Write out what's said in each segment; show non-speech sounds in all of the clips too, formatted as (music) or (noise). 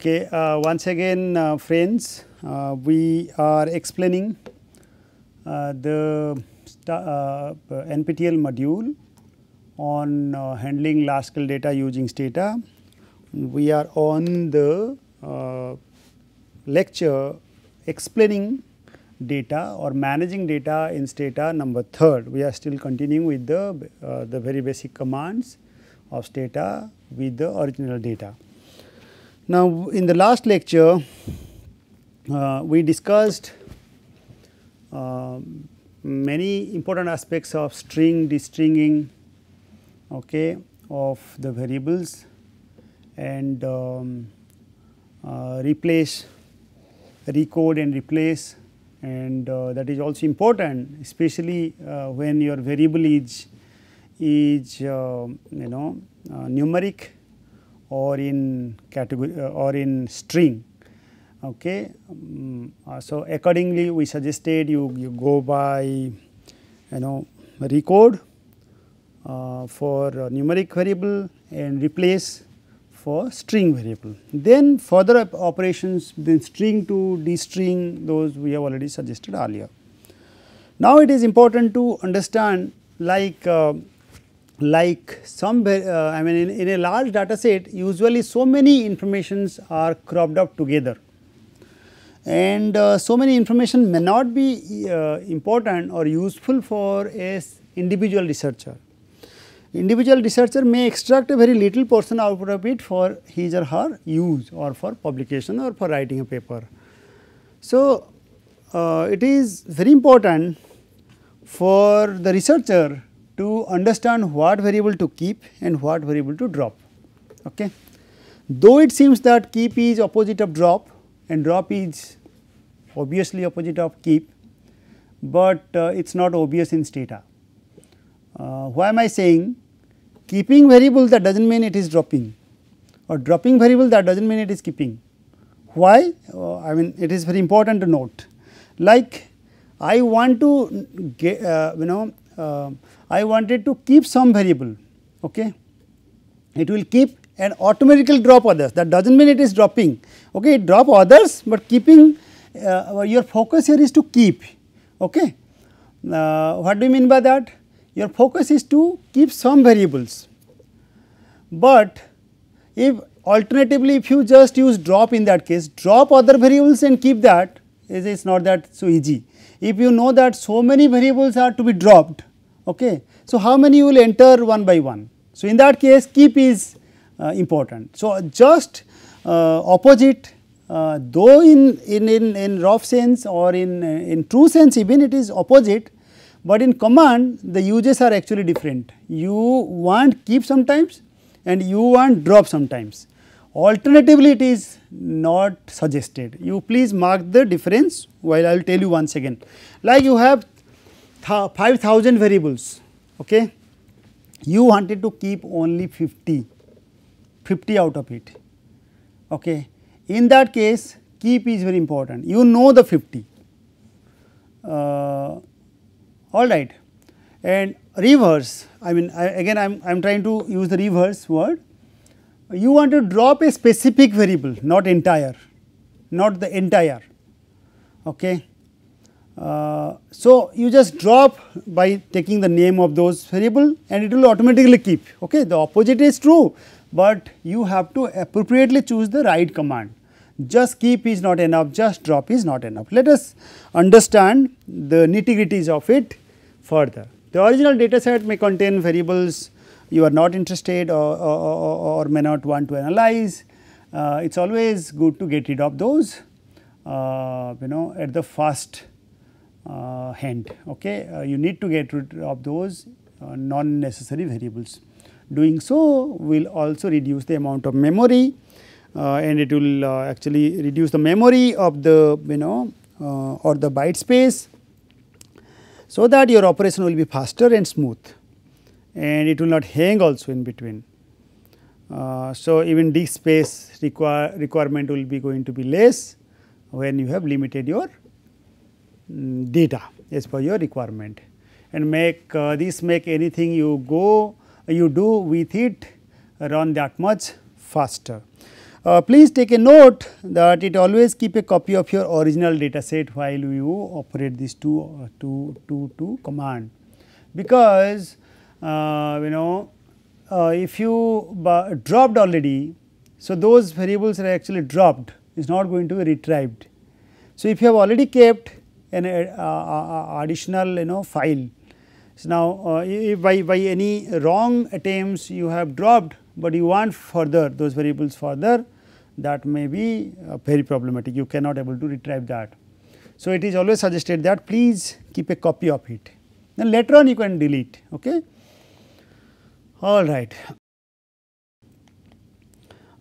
Okay, uh, once again uh, friends, uh, we are explaining uh, the uh, uh, NPTEL module on handling scale data using Stata. We are on the lecture explaining data or managing data in Stata number 3rd. We are still continuing with the, the very basic commands of Stata with the original data. Now, in the last lecture, uh, we discussed uh, many important aspects of string destringing okay, of the variables and um, uh, replace, recode and replace and uh, that is also important especially uh, when your variable is, is uh, you know numeric or in category uh, or in string okay. Um, so, accordingly we suggested you, you go by you know recode uh, for numeric variable and replace for string variable. Then further operations then string to dstring those we have already suggested earlier. Now it is important to understand like uh, like some uh, I mean in, in, a large data set usually so many informations are cropped up together and uh, so many information may not be uh, important or useful for a individual researcher. Individual researcher may extract a very little portion out of it for his or her use or for publication or for writing a paper. So, uh, it is very important for the researcher to understand what variable to keep and what variable to drop. Okay. Though it seems that keep is opposite of drop and drop is obviously opposite of keep, but uh, it is not obvious in stata. Uh, why am I saying keeping variable that does not mean it is dropping or dropping variable that does not mean it is keeping. Why? Uh, I mean it is very important to note like I want to get, uh, you know uh, I wanted to keep some variable, okay. It will keep and automatically drop others that does not mean it is dropping, okay. It drop others but keeping uh, your focus here is to keep, okay. Uh, what do you mean by that? Your focus is to keep some variables, but if alternatively if you just use drop in that case, drop other variables and keep that is it's not that so easy. If you know that so many variables are to be dropped, okay. So, how many you will enter one by one? So, in that case keep is uh, important. So, just uh, opposite uh, though in, in, in, in rough sense or in, uh, in true sense even it is opposite, but in command the uses are actually different. You want keep sometimes and you want drop sometimes. Alternatively, it is not suggested. You please mark the difference while I will tell you once again. Like you have 5000 variables, okay. you wanted to keep only 50, 50 out of it. Okay. In that case keep is very important, you know the 50, uh, alright. And reverse, I mean I, again I am I am trying to use the reverse word, you want to drop a specific variable not entire, not the entire, okay. Uh, so, you just drop by taking the name of those variable and it will automatically keep ok. The opposite is true, but you have to appropriately choose the right command. Just keep is not enough, just drop is not enough. Let us understand the nitty gritties of it further. The original data set may contain variables you are not interested or, or, or may not want to analyze. Uh, it is always good to get rid of those uh, you know at the first uh, hand. Okay, uh, you need to get rid of those uh, non-necessary variables. Doing so will also reduce the amount of memory uh, and it will uh, actually reduce the memory of the you know uh, or the byte space so that your operation will be faster and smooth and it will not hang also in between. so, even disk space require requirement will be going to be less when you have limited your Mm, data as per your requirement and make uh, this make anything you go you do with it run that much faster. Uh, please take a note that it always keep a copy of your original data set while you operate this two, uh, two, two, two command because uh, you know uh, if you dropped already. So, those variables are actually dropped is not going to be retrieved. So, if you have already kept an uh, uh, uh, additional you know file. So, now by, by any wrong attempts you have dropped, but you want further those variables further that may be very problematic you cannot able to retrieve that. So, it is always suggested that please keep a copy of it then later on you can delete ok. All right.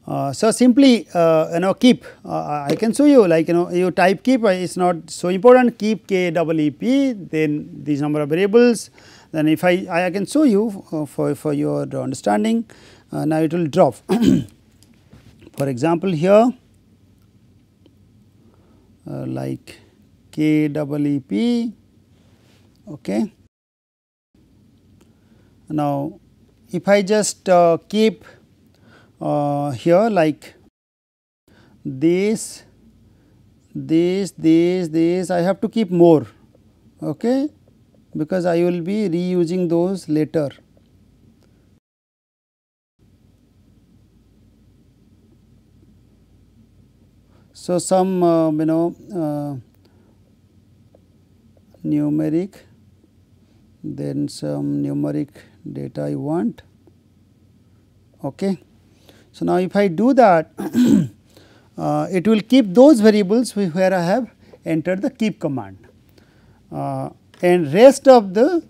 Uh, so, simply uh, you know keep uh, I can show you like you know you type keep uh, it is not so important keep k double e p then these number of variables then if I, I can show you uh, for, for your understanding now it will drop. (coughs) for example, here like k double e p okay. Now if I just keep uh, here like this, this, this, this I have to keep more okay, because I will be reusing those later. So, some uh, you know uh, numeric then some numeric data I want okay. So, now if I do that (clears throat) uh, it will keep those variables where I have entered the keep command uh, and rest of the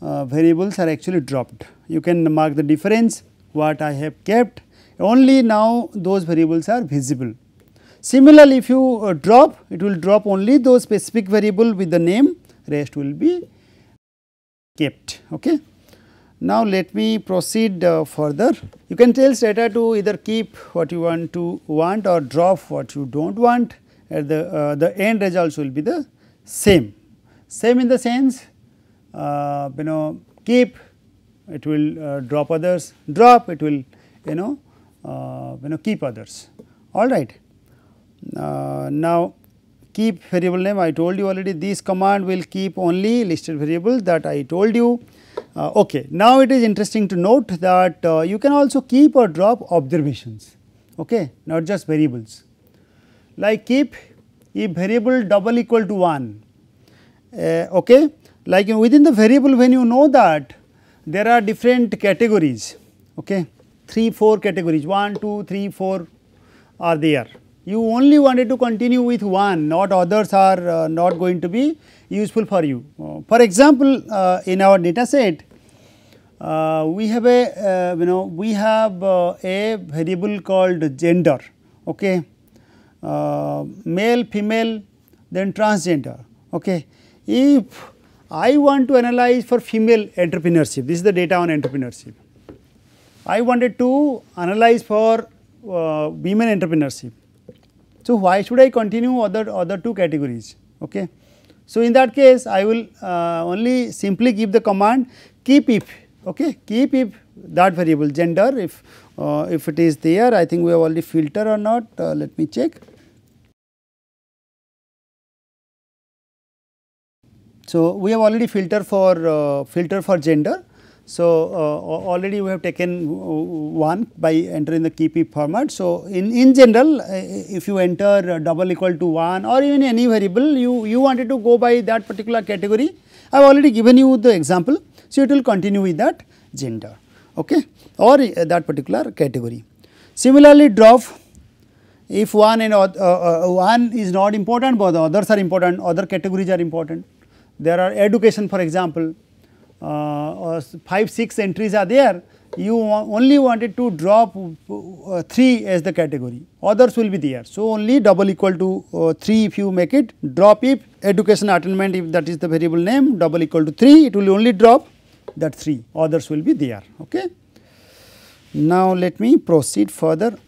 uh, variables are actually dropped. You can mark the difference what I have kept only now those variables are visible. Similarly, if you uh, drop it will drop only those specific variable with the name rest will be kept. Okay. Now, let me proceed uh, further. You can tell Stata to either keep what you want to want or drop what you do not want at the, uh, the end results will be the same. Same in the sense uh, you know keep it will uh, drop others, drop it will you know uh, you know keep others all right. Uh, now, keep variable name I told you already this command will keep only listed variable that I told you uh, okay. Now, it is interesting to note that uh, you can also keep or drop observations, okay, not just variables. Like keep if variable double equal to 1, uh, okay, like within the variable when you know that there are different categories, okay, 3, 4 categories 1, 2, 3, 4 are there. You only wanted to continue with one, not others are uh, not going to be useful for you. Uh, for example, uh, in our data set, uh, we have a you know we have a variable called gender, okay, male, female, then transgender, okay. If I want to analyze for female entrepreneurship, this is the data on entrepreneurship. I wanted to analyze for uh, women entrepreneurship. So, why should I continue other, other two categories? Okay. So, in that case I will uh, only simply give the command keep if okay keep if that variable gender if uh, if it is there I think we have already filter or not uh, let me check. So, we have already filter for uh, filter for gender so, uh, already we have taken one by entering the KP format. So, in, in general uh, uh if you enter uh, double equal to 1 or even any variable you, you wanted to go by that particular category, I have already given you the example. So, it will continue with that gender okay, or uh, that particular category. Similarly, drop if one and uh, one is not important but the others are important, other categories are important. There are education for example, uh, uh, 5 6 entries are there you only wanted to drop uh, 3 as the category others will be there. So, only double equal to 3 if you make it drop if education attainment if that is the variable name double equal to 3 it will only drop that 3 others will be there. Okay. Now, let me proceed further.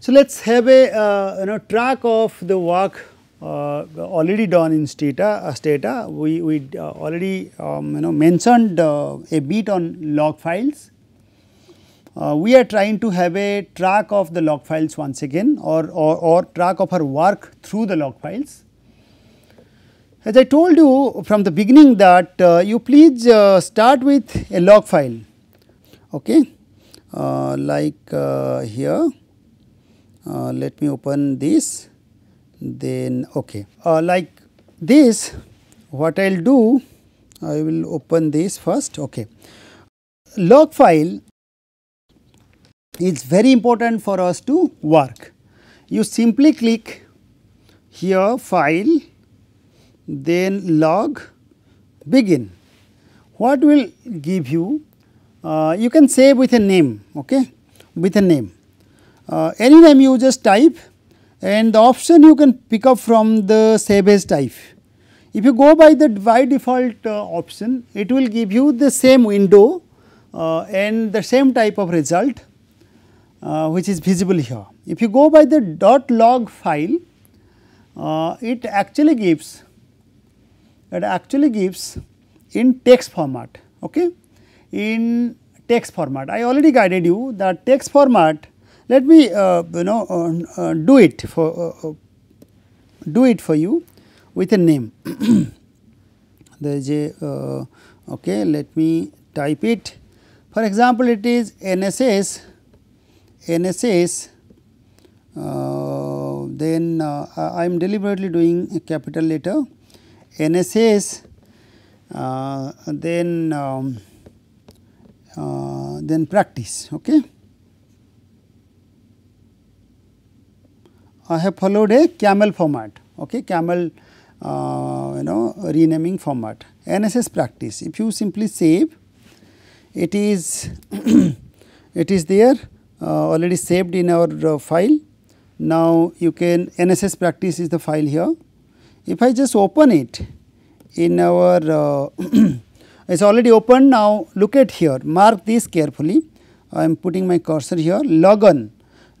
So, let us have a uh, you know track of the work uh, already done in Stata, uh, Stata we, we uh, already um, you know mentioned uh, a bit on log files. Uh, we are trying to have a track of the log files once again or, or, or track of our work through the log files. As I told you from the beginning that uh, you please start with a log file okay like here let me open this then okay. Uh, like this what I will do I will open this first okay. Log file is very important for us to work. You simply click here file then log begin. What will give you? Uh, you can save with a name okay with a name. Uh, any name you just type and the option you can pick up from the Sebes type. If you go by the by default uh, option, it will give you the same window uh, and the same type of result uh, which is visible here. If you go by the dot log file, uh, it actually gives it actually gives in text format. Okay, in text format. I already guided you that text format let me uh, you know uh, uh, do it for do it for you with a name. (coughs) there is a okay. Let me type it. For example, it is NSS NSS uh, then uh, I am deliberately doing a capital letter NSS uh, then um, then practice okay. I have followed a camel format okay camel uh, you know renaming format NSS practice if you simply save it is (clears throat) it is there uh, already saved in our uh, file now you can NSS practice is the file here if I just open it in our uh, (clears throat) it's already open now look at here mark this carefully I am putting my cursor here log on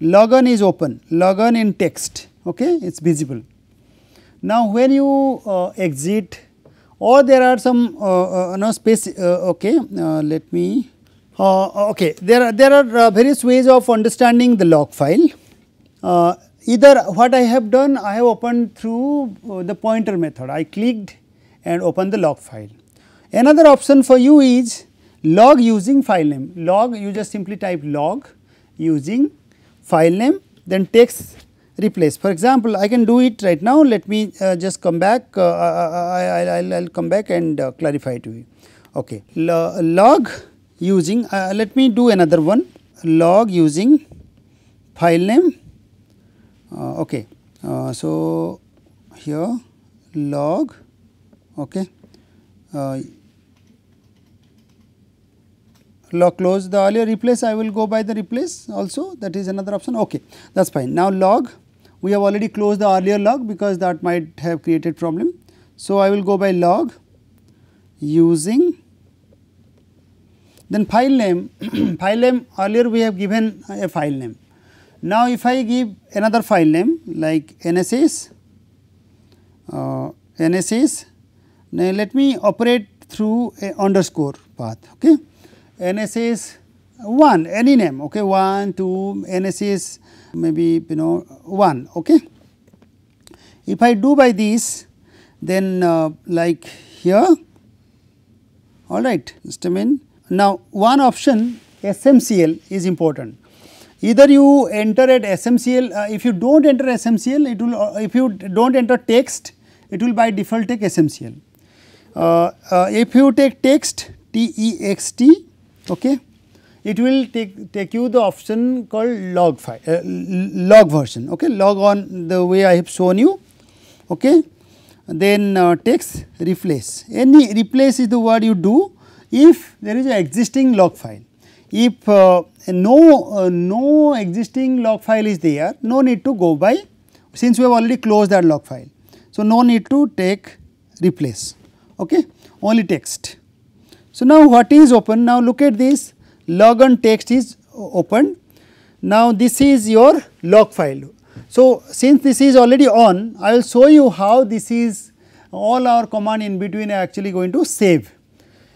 logon is open, logon in text, okay, it is visible. Now, when you uh, exit or there are some uh, uh, no space, uh, okay, uh, let me, uh, okay, there are, there are various ways of understanding the log file. either what I have done, I have opened through the pointer method, I clicked and opened the log file. Another option for you is log using file name, log you just simply type log using file name then text replace. For example, I can do it right now let me uh, just come back uh, I will come back and uh, clarify to you. Okay. log using uh, let me do another one log using file name uh, okay. Uh, so here log okay Log close the earlier replace I will go by the replace also that is another option ok that is fine. Now log we have already closed the earlier log because that might have created problem. So, I will go by log using then file name (clears throat) file name earlier we have given a file name. Now, if I give another file name like NSS uh, NSS now let me operate through a underscore path okay. NS is 1 any name okay 1 2 NS is maybe you know 1 okay. If I do by this then uh, like here all right Mister Min Now one option SMCL is important either you enter at SMCL uh, if you do not enter SMCL it will uh, if you do not enter text it will by default take SMCL. Uh, uh, if you take text T E X T okay. It will take, take you the option called log file, uh, log version, okay, log on the way I have shown you, okay. Then uh, text replace, any replace is the word you do if there is an existing log file. If uh, no, uh, no existing log file is there, no need to go by since we have already closed that log file. So, no need to take replace, okay, only text. So, now what is open? Now, look at this logon text is open. Now, this is your log file. So, since this is already on, I will show you how this is all our command in between are actually going to save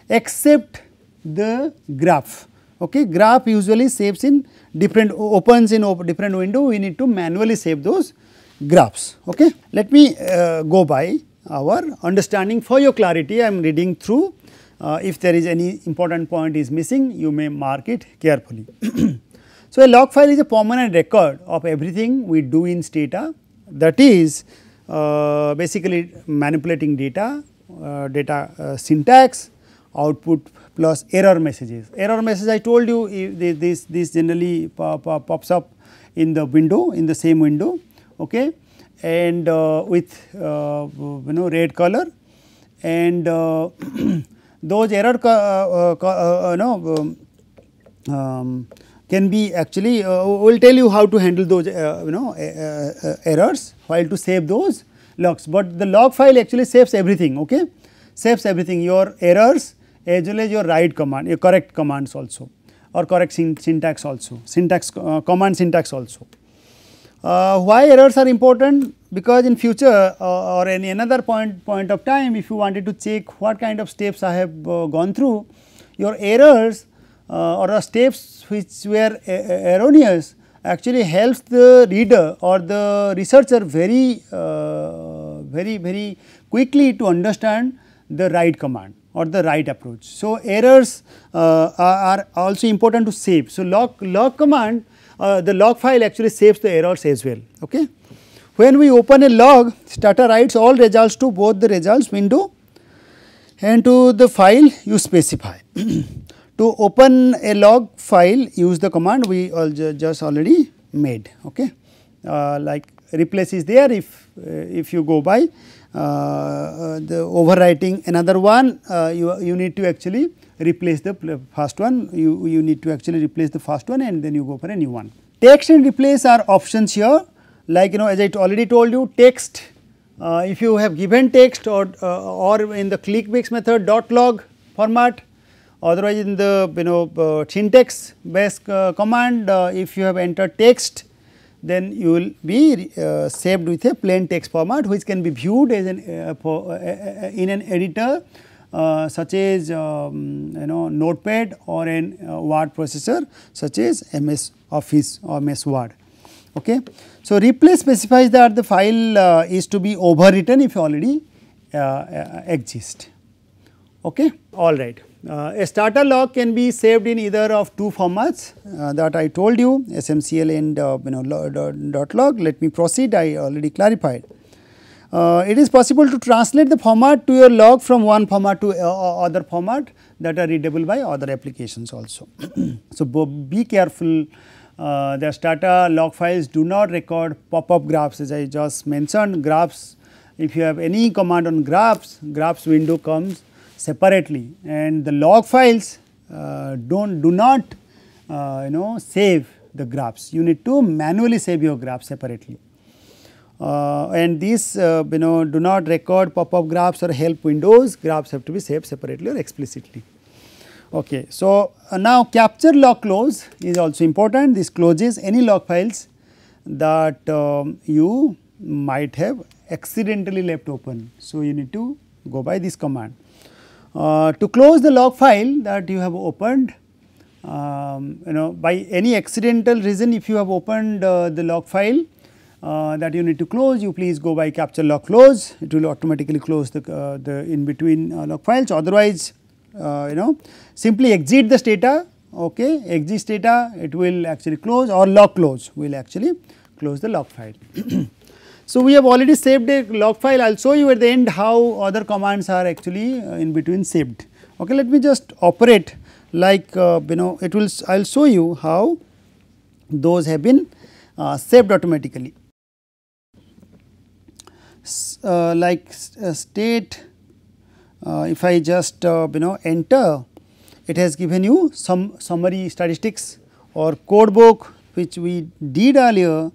except the graph. Okay, graph usually saves in different opens in op different window we need to manually save those graphs. Okay. Let me uh, go by our understanding for your clarity I am reading through uh, if there is any important point is missing you may mark it carefully. (clears throat) so, a log file is a permanent record of everything we do in Stata that is uh, basically manipulating data, uh, data uh, syntax, output plus error messages. Error message I told you this, this generally pops up in the window in the same window okay and uh, with you know red color and (clears throat) those error uh, uh, uh, uh, no, um, um, can be actually uh, will tell you how to handle those uh, you know uh, errors while to save those logs but the log file actually saves everything okay saves everything your errors as well as your write command your correct commands also or correct syn syntax also syntax command syntax also uh, why errors are important? Because in future uh, or any another point, point of time if you wanted to check what kind of steps I have uh, gone through, your errors uh, or the steps which were uh, uh, erroneous actually helps the reader or the researcher very, very, very quickly to understand the right command or the right approach. So, errors are, are also important to save. So, log, log command uh, the log file actually saves the errors as well. Okay. When we open a log, starter writes all results to both the results window and to the file you specify. (clears throat) to open a log file, use the command we all ju just already made. Okay. Uh, like replace is there if uh, if you go by uh, uh the overwriting another one uh, you you need to actually replace the first one, you, you need to actually replace the first one and then you go for a new one. Text and replace are options here like you know as I already told you text, uh, if you have given text or, uh, or in the clickbix method dot log format otherwise in the you know uh, syntax based uh, command uh, if you have entered text then you will be uh, saved with a plain text format which can be viewed as an uh, for, uh, uh in an editor uh, such as um, you know notepad or an uh, word processor such as MS Office or MS Word. Okay. So, replace specifies that the file uh, is to be overwritten if already exist. Okay. All right. Uh, a starter log can be saved in either of two formats uh, that I told you SMCL and uh, you know dot log. Let me proceed. I already clarified. Uh, it is possible to translate the format to your log from one format to uh, uh other format that are readable by other applications also. (clears throat) so, be careful uh, the Stata log files do not record pop-up graphs as I just mentioned graphs if you have any command on graphs, graphs window comes separately and the log files uh, don't do not uh, you know save the graphs you need to manually save your graphs separately. Uh, and these uh, you know do not record pop-up graphs or help windows graphs have to be saved separately or explicitly okay so uh, now capture log close is also important this closes any log files that um, you might have accidentally left open so you need to go by this command uh, to close the log file that you have opened um, you know by any accidental reason if you have opened uh, the log file uh, that you need to close, you please go by capture log close, it will automatically close the, uh, the in between uh, log files otherwise uh, you know simply exit this data okay exit data it will actually close or log close will actually close the log file. (clears throat) so we have already saved a log file I will show you at the end how other commands are actually uh, in between saved okay let me just operate like uh, you know it will I will show you how those have been saved automatically uh, like uh, state uh, if I just uh, you know enter it has given you some summary statistics or code book which we did earlier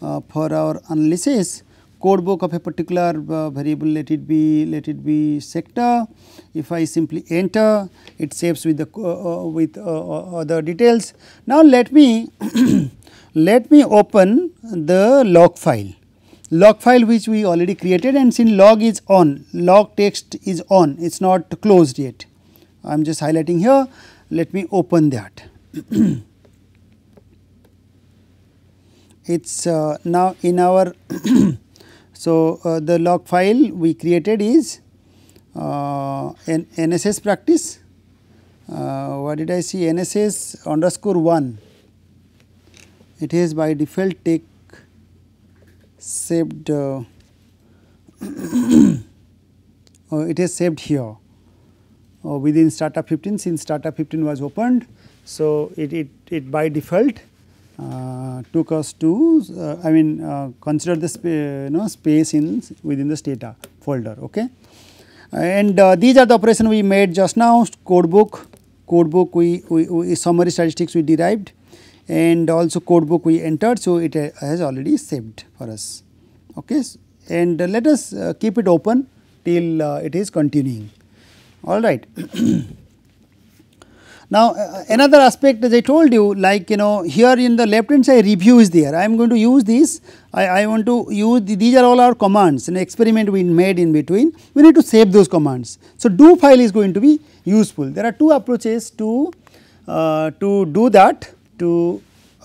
uh, for our analysis code book of a particular uh, variable let it be let it be sector if I simply enter it saves with the with other details. Now, let me (coughs) let me open the log file log file which we already created and since log is on, log text is on, it is not closed yet. I am just highlighting here, let me open that. it (clears throat) is uh, now in our, (clears throat) so uh, the log file we created is uh, NSS practice, uh, what did I see NSS underscore 1, it has by default take saved uh, (clears throat) oh, it is saved here oh, within startup 15 since startup 15 was opened. So, it, it, it by default uh, took us to uh, I mean uh, consider this you know space in within this data folder okay. And uh, these are the operation we made just now code book code book we, we, we summary statistics we derived and also code book we entered. So, it uh, has already saved for us okay. and uh, let us uh, keep it open till it is continuing all right. (clears throat) Now, uh, another aspect as I told you like you know here in the left hand side review is there I am going to use these I, I want to use the, these are all our commands an experiment we made in between we need to save those commands. So, do file is going to be useful there are two approaches to uh, to do that to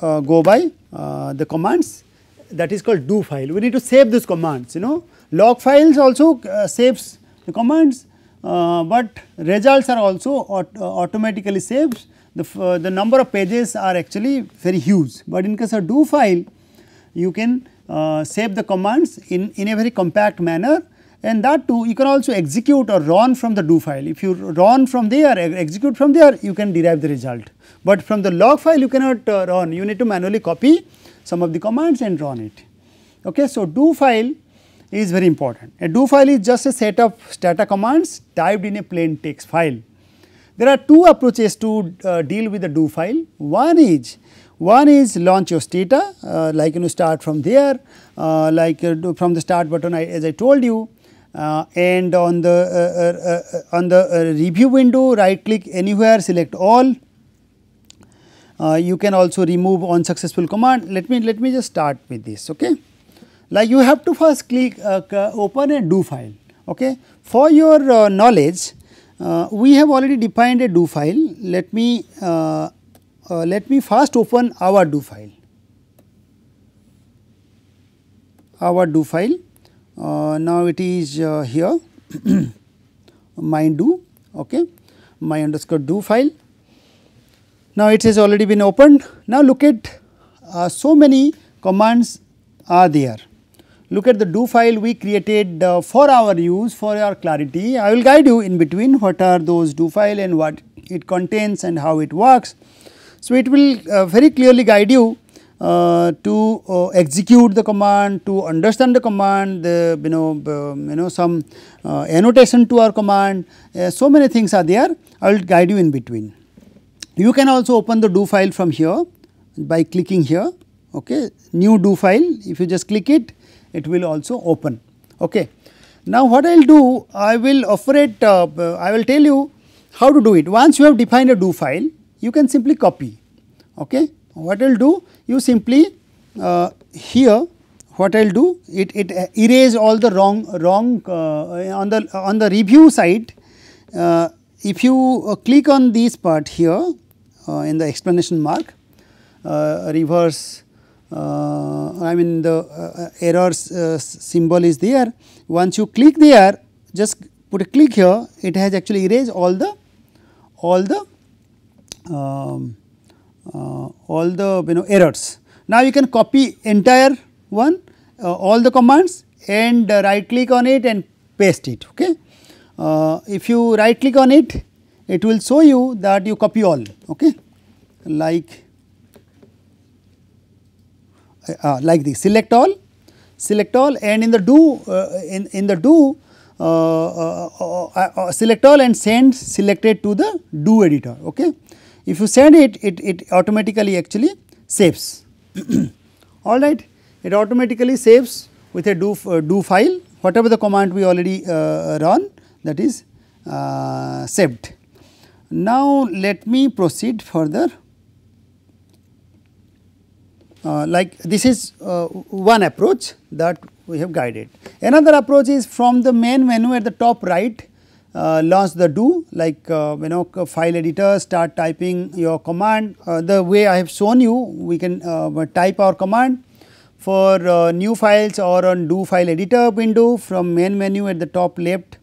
uh, go by uh, the commands that is called do file. We need to save these commands you know log files also uh, saves the commands uh, but results are also aut uh, automatically saved the, uh, the number of pages are actually very huge but in case of do file you can save the commands in, in a very compact manner and that too you can also execute or run from the do file. If you run from there execute from there you can derive the result, but from the log file you cannot uh, run you need to manually copy some of the commands and run it. Okay, so, do file is very important. A do file is just a set of stata commands typed in a plain text file. There are two approaches to uh, deal with the do file. One is one is launch your stata uh, like you know start from there uh, like uh, from the start button I, as I told you uh, and on the uh, uh, on the review window right click anywhere select all uh, you can also remove on successful command let me let me just start with this okay like you have to first click uh, open a do file okay for your uh, knowledge we have already defined a do file let me let me first open our do file our do file uh, now it is uh, here (clears throat) my do okay my underscore do file now it has already been opened now look at uh, so many commands are there look at the do file we created uh, for our use for your clarity. I will guide you in between what are those do file and what it contains and how it works. So, it will uh, very clearly guide you uh, to uh, execute the command, to understand the command, the, you know, um, you know some uh, annotation to our command, uh, so many things are there, I will guide you in between. You can also open the do file from here by clicking here, okay, new do file, if you just click it, it will also open, okay. Now what I will do, I will operate, uh, I will tell you how to do it. Once you have defined a do file, you can simply copy, okay what I will do? You simply uh, here what I will do? It, it uh, erase all the wrong, wrong uh, on, the, on the review side. Uh, if you click on this part here in the explanation mark, reverse uh, I mean the uh, errors uh, symbol is there. Once you click there, just put a click here, it has actually erased all the all the um, uh, all the you know errors. Now, you can copy entire one uh, all the commands and uh, right click on it and paste it. Okay. if you right click on it, it will show you that you copy all okay like uh, like this select all select all and in the do uh, in in the do uh, select all and send selected to the do editor okay if you send it, it, it automatically actually saves, (clears throat) alright. It automatically saves with a do, uh, do file, whatever the command we already uh, run that is uh, saved. Now, let me proceed further. Uh, like this is uh, one approach that we have guided. Another approach is from the main menu at the top right launch the do like uh, you know file editor start typing your command uh, the way I have shown you we can uh, type our command for uh, new files or on do file editor window from main menu at the top left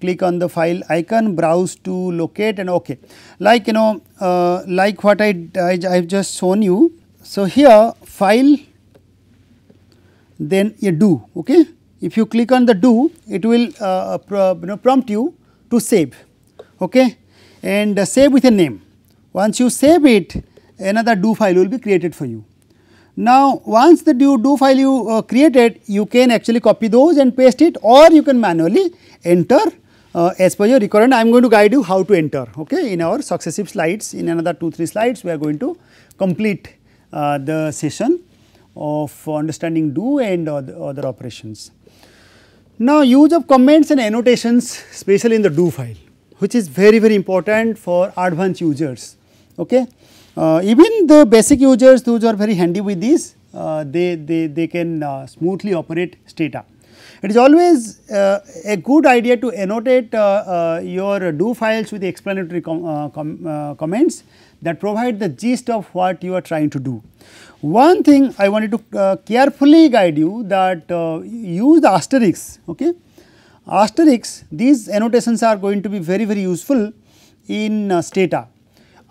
click on the file icon browse to locate and ok. Like you know uh, like what I, I, I have just shown you. So, here file then a do ok. If you click on the do it will uh, pro, you know, prompt you to save okay and uh, save with a name. Once you save it another do file will be created for you. Now, once the do, do file you uh, created you can actually copy those and paste it or you can manually enter uh, as per your requirement. I am going to guide you how to enter okay in our successive slides in another 2-3 slides we are going to complete uh, the session of understanding do and other, other operations. Now, use of comments and annotations especially in the do file which is very very important for advanced users. Okay? Uh, even the basic users those are very handy with these uh, they, they, they can uh, smoothly operate stata. It is always uh, a good idea to annotate uh, uh, your do files with explanatory com com comments that provide the gist of what you are trying to do. One thing I wanted to uh, carefully guide you that uh, use the asterisks, okay. Asterisks, these annotations are going to be very, very useful in uh, stata.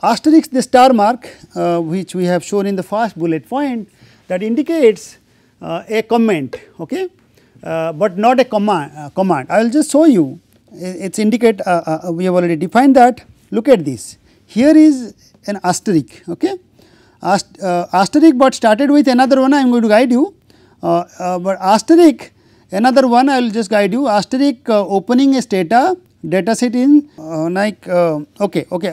Asterisks, the star mark uh, which we have shown in the first bullet point that indicates uh, a comment, okay, uh, but not a comma command. I will just show you, it is indicate, we have already defined that, look at this. Here is an asterisk, okay uh, asterisk but started with another one I am going to guide you, uh, uh, but asterisk another one I will just guide you asterisk uh, opening a data data set in uh, like uh, okay okay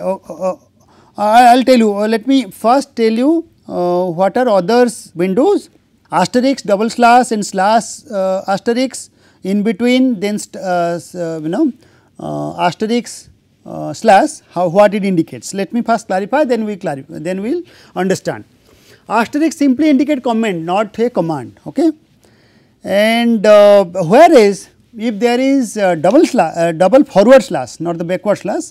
I will tell you let me first tell you what are others windows asterisk double slash and slash asterisk in between then you know asterisk uh, slash how what it indicates. Let me first clarify then we clarify then we will understand. Asterisk simply indicate comment not a command okay and uh, whereas if there is double slash double forward slash not the backward slash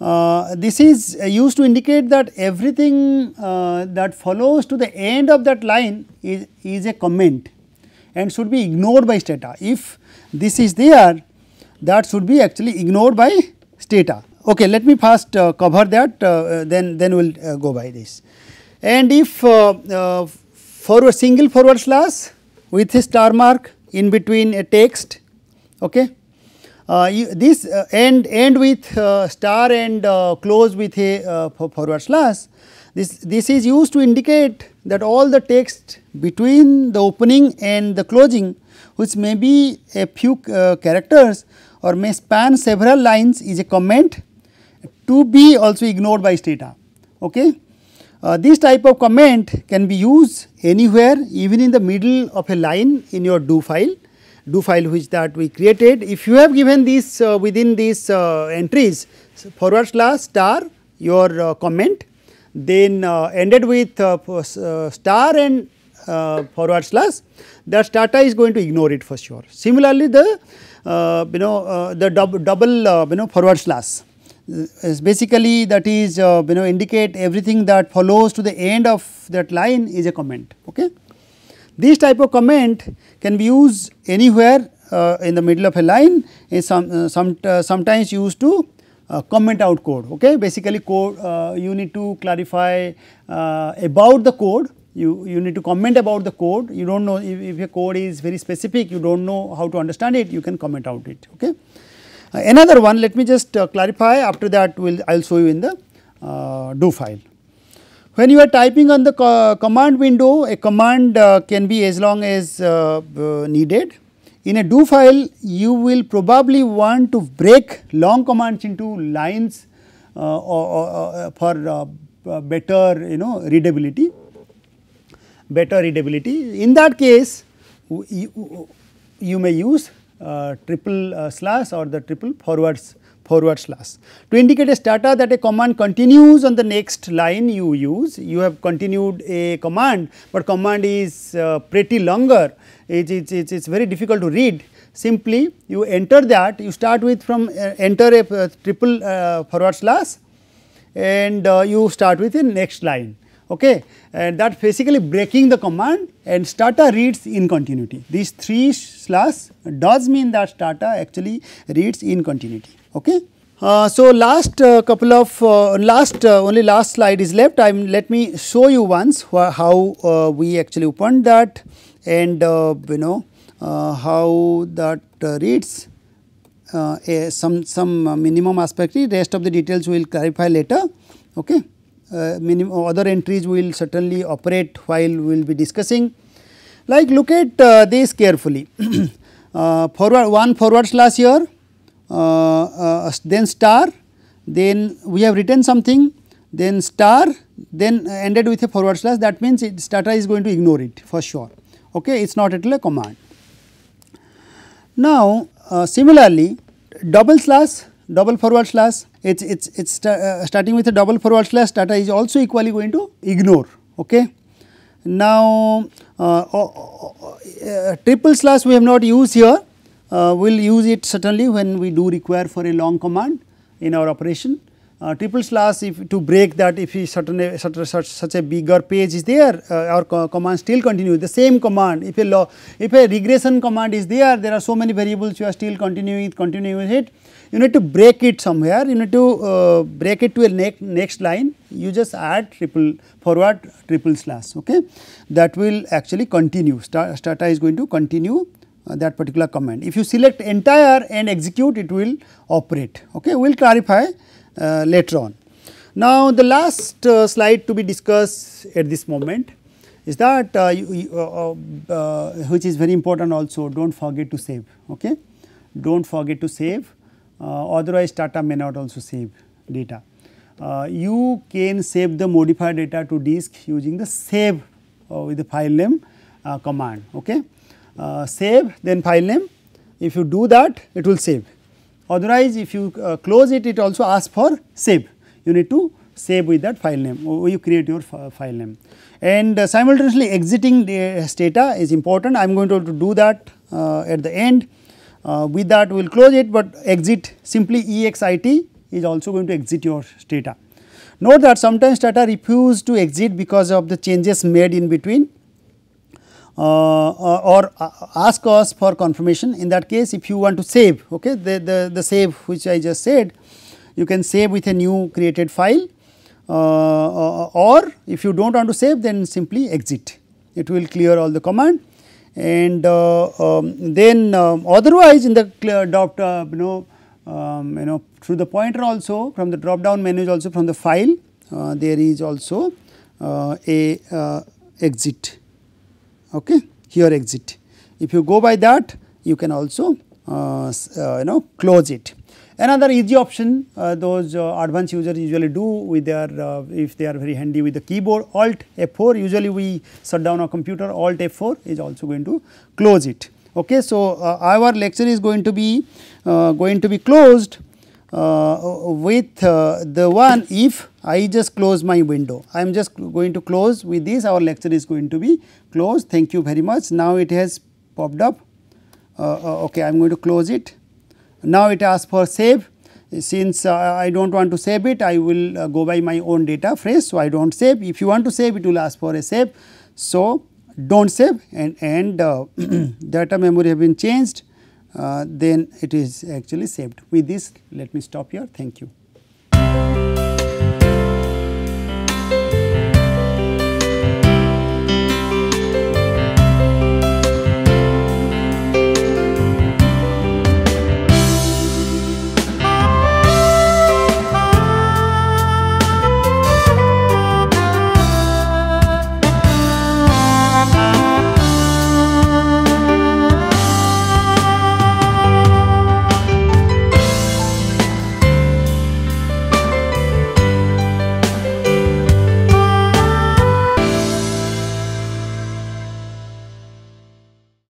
uh, this is used to indicate that everything uh, that follows to the end of that line is, is a comment and should be ignored by stata. If this is there that should be actually ignored by Stata. Okay, let me first uh, cover that, uh, then, then we will uh, go by this. And if uh, uh, for a single forward slash with a star mark in between a text, okay, uh, you, this end, end with star and close with a forward slash, this, this is used to indicate that all the text between the opening and the closing which may be a few characters or may span several lines is a comment to be also ignored by stata. Okay? Uh, this type of comment can be used anywhere even in the middle of a line in your do file, do file which that we created. If you have given this uh, within these uh, entries forward slash star your uh, comment then uh, ended with uh, star and uh, forward slash that strata is going to ignore it for sure. Similarly, the uh, you know uh, the double uh, you know forward slash uh, is basically that is uh, you know indicate everything that follows to the end of that line is a comment. Okay, this type of comment can be used anywhere uh, in the middle of a line. Is some some sometimes used to uh, comment out code okay basically code uh, you need to clarify uh, about the code you, you need to comment about the code. You do not know if, if a code is very specific, you do not know how to understand it, you can comment out it. Okay. Uh, another one, let me just uh, clarify after that will I will show you in the uh, do file. When you are typing on the co uh, command window, a command uh, can be as long as uh, needed. In a do file, you will probably want to break long commands into lines or, or, or for better you know readability better readability. In that case, you, you may use uh, triple uh, slash or the triple forwards forward slash. To indicate a strata that a command continues on the next line you use, you have continued a command, but command is uh, pretty longer, it is it, it, very difficult to read. Simply you enter that, you start with from uh, enter a uh, triple uh, forward slash and you start with the next line okay and that basically breaking the command and starter reads in continuity these 3 slash does mean that starter actually reads in continuity okay uh, so last uh, couple of uh, last uh, only last slide is left i'm let me show you once how uh, we actually open that and uh, you know how that reads some some minimum aspect rest of the details we will clarify later okay uh, uh, other entries will certainly operate while we will be discussing. Like look at uh, this carefully, (clears throat) uh, forward one forward slash here, then star, then we have written something, then star, then ended with a forward slash that means it is going to ignore it for sure, okay, it is not at all a command. Now, uh, similarly, double slash double forward slash it's it's it's uh, starting with a double forward slash data is also equally going to ignore okay now uh, uh, triple slash we have not used here uh, we will use it certainly when we do require for a long command in our operation uh, triple slash if to break that if certain a, such, such, a bigger page is there uh, our co command still continues the same command if a law if a regression command is there there are so many variables you are still continuing continuing it you need to break it somewhere you need to uh, break it to a ne next line you just add triple forward triple slash okay that will actually continue Star, stata is going to continue uh, that particular command if you select entire and execute it will operate okay we will clarify uh, later on. Now, the last uh, slide to be discussed at this moment is that uh, you, uh, uh, uh, which is very important also do not forget to save okay do not forget to save otherwise Tata may not also save data. you can save the modified data to disk using the save with the file name command okay save then file name if you do that it will save otherwise if you uh, close it it also asks for save you need to save with that file name or oh, you create your file name and uh, simultaneously exiting the data is important I am going to, to do that uh, at the end uh, with that we will close it but exit simply exit is also going to exit your data. Note that sometimes data refuse to exit because of the changes made in between uh, uh, or uh, ask us for confirmation in that case if you want to save okay the, the, the save which I just said you can save with a new created file or if you do not want to save then simply exit it will clear all the command and um, then um, otherwise in the adopt you know um, you know through the pointer also from the drop down menu also from the file uh, there is also uh, a uh, exit okay here exit if you go by that you can also uh, uh, you know close it another easy option uh, those uh, advanced users usually do with their uh, if they are very handy with the keyboard alt f4 usually we shut down our computer alt f4 is also going to close it okay so uh, our lecture is going to be going to be closed with the one if I just close my window. I am just going to close with this our lecture is going to be closed. Thank you very much. Now it has popped up. Uh, uh, okay, I am going to close it. Now it asks for save. Since uh, I do not want to save it, I will uh, go by my own data phrase. So, I do not save. If you want to save, it will ask for a save. So, do not save and, and uh, (clears throat) data memory have been changed. Uh, then it is actually saved. With this, let me stop here. Thank you.